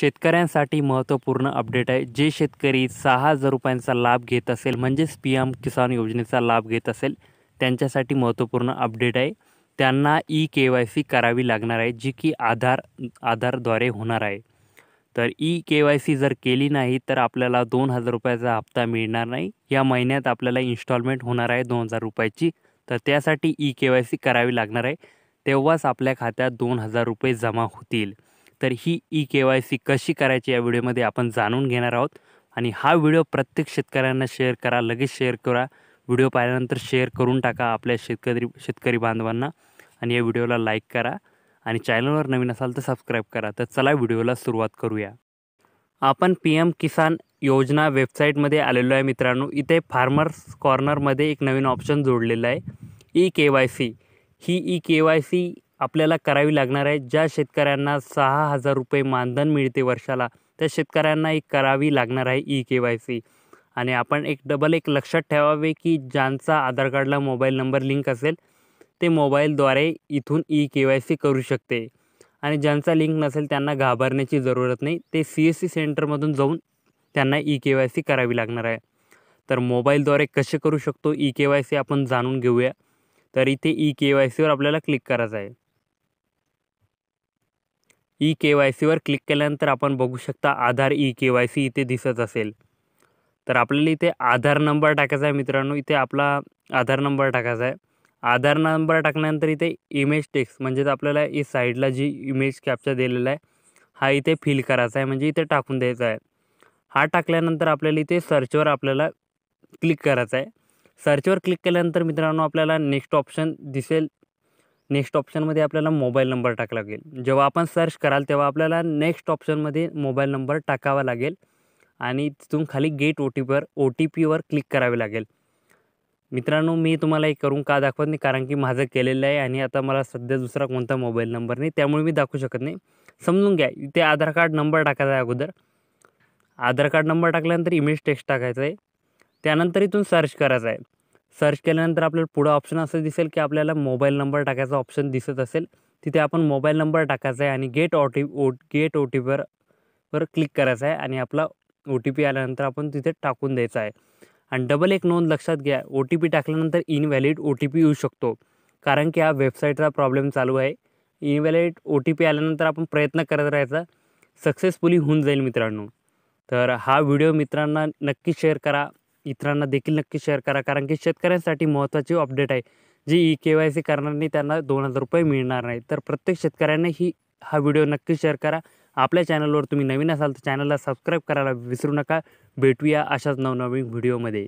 शेतकऱ्यांसाठी महत्त्वपूर्ण अपडेट आहे जे शेतकरी सहा हजार रुपयांचा लाभ घेत असेल म्हणजेच पी एम किसान योजनेचा लाभ घेत असेल त्यांच्यासाठी महत्त्वपूर्ण अपडेट आहे त्यांना ई के वाय सी करावी लागणार आहे जी की आधार आधारद्वारे होणार आहे तर ई के वाय सी जर केली नाही तर आपल्याला दोन हजार रुपयाचा हप्ता मिळणार नाही या महिन्यात आपल्याला इन्स्टॉलमेंट होणार आहे दोन हजार रुपयाची तर त्यासाठी ई के वाय सी करावी लागणार आहे तेव्हाच आपल्या खात्यात दोन हजार रुपये जमा होतील तर ही ई के वाय सी कशी करायची या व्हिडिओमध्ये आपण जाणून घेणार आहोत आणि हा व्हिडिओ प्रत्येक शेतकऱ्यांना शेअर करा लगेच शेअर करा व्हिडिओ पाहिल्यानंतर शेअर करून टाका आपल्या शेतकरी शेतकरी बांधवांना आणि या व्हिडिओला लाईक करा आणि चॅनलवर नवीन असाल तर सबस्क्राईब करा तर चला व्हिडिओला सुरुवात करूया आपण पी एम किसान योजना वेबसाईटमध्ये आलेलो आहे मित्रांनो इथे फार्मर्स कॉर्नरमध्ये एक नवीन ऑप्शन जोडलेलं आहे ई के वाय सी ही ई के वाय सी आपल्याला करावी लागणार आहे ज्या शेतकऱ्यांना सहा हजार रुपये मानधन मिळते वर्षाला त्या शेतकऱ्यांना एक करावी लागणार आहे ई के वाय सी आणि आपण एक डबल एक लक्षात ठेवावे की ज्यांचा आधार कार्डला मोबाईल नंबर लिंक असेल ते मोबाईलद्वारे इथून ई के वाय सी करू शकते आणि ज्यांचा लिंक नसेल त्यांना घाबरण्याची जरूरत नाही ते सी एस सी सेंटरमधून जाऊन त्यांना ई के वाय सी करावी लागणार आहे तर मोबाईलद्वारे कसे करू शकतो ई के वाय सी आपण जाणून घेऊया तर इथे ई के वाय सीवर आपल्याला क्लिक करायचं आहे ई के वाय सीवर क्लिक केल्यानंतर आपण बघू शकता Aadhaar E K Y C इथे दिसत असेल तर आपल्याला इथे आधार नंबर टाकायचा आहे मित्रांनो इथे आपला आधार नंबर टाकायचा आहे आधार नंबर टाकल्यानंतर इथे इमेज टेक्स्ट म्हणजेच आपल्याला ही साईडला जी इमेज कॅप्चर दिलेला आहे हा इथे फिल करायचा आहे म्हणजे इथे टाकून द्यायचा आहे हा टाकल्यानंतर आपल्याला इथे सर्चवर आपल्याला क्लिक करायचा आहे सर्चवर क्लिक केल्यानंतर मित्रांनो आपल्याला नेक्स्ट ऑप्शन दिसेल नेक्स्ट ऑप्शनमध्ये आपल्याला मोबाईल नंबर टाकला लागेल जेव्हा आपण सर्च कराल तेव्हा आपल्याला नेक्स्ट ऑप्शनमध्ये मोबाईल नंबर टाकावा लागेल आणि तिथून खाली गेट ओ टी पीवर ओ टी पीवर क्लिक करावे लागेल मित्रांनो मी तुम्हाला हे करून का दाखवत नाही कारण की माझं केलेलं आहे आणि आता मला सध्या दुसरा कोणता मोबाईल नंबर नाही त्यामुळे मी दाखवू शकत नाही समजून घ्या इथे आधार कार्ड नंबर टाकायचा आहे अगोदर आधार कार्ड नंबर टाकल्यानंतर इमेज टेक्स्ट टाकायचा आहे त्यानंतर इथून सर्च करायचं आहे सर्च केल्यानंतर आपल्याला पुढं ऑप्शन असं दिसेल की आपल्याला मोबाईल नंबर टाकायचा ऑप्शन दिसत असेल तिथे आपण मोबाईल नंबर टाकायचा आहे आणि get O T O get O T पीवर वर क्लिक करायचा आहे आणि आपला ओ टी पी आल्यानंतर आपण तिथे टाकून द्यायचा आहे आणि डबल एक नोंद लक्षात घ्या ओ टी पी टाकल्यानंतर इनव्हॅलिड ओ टी पी येऊ शकतो कारण की हा वेबसाईटचा प्रॉब्लेम चालू आहे इनव्हॅलिड ओ टी पी आल्यानंतर आपण प्रयत्न करत राहायचा सक्सेसफुली होऊन जाईल मित्रांनो तर हा व्हिडिओ मित्रांना नक्की शेअर करा इतरांना देखील नक्की शेअर करा कारण की शेतकऱ्यांसाठी महत्त्वाची अपडेट आहे जी ई के वाय सी करणाऱ्यांनी त्यांना दोन हजार रुपये मिळणार नाही तर प्रत्येक शेतकऱ्यानेही ही हा व्हिडिओ नक्की शेअर करा आपल्या चॅनलवर तुम्ही नवीन असाल तर चॅनलला सबस्क्राईब करायला विसरू नका भेटूया अशाच नवनवीन व्हिडिओमध्ये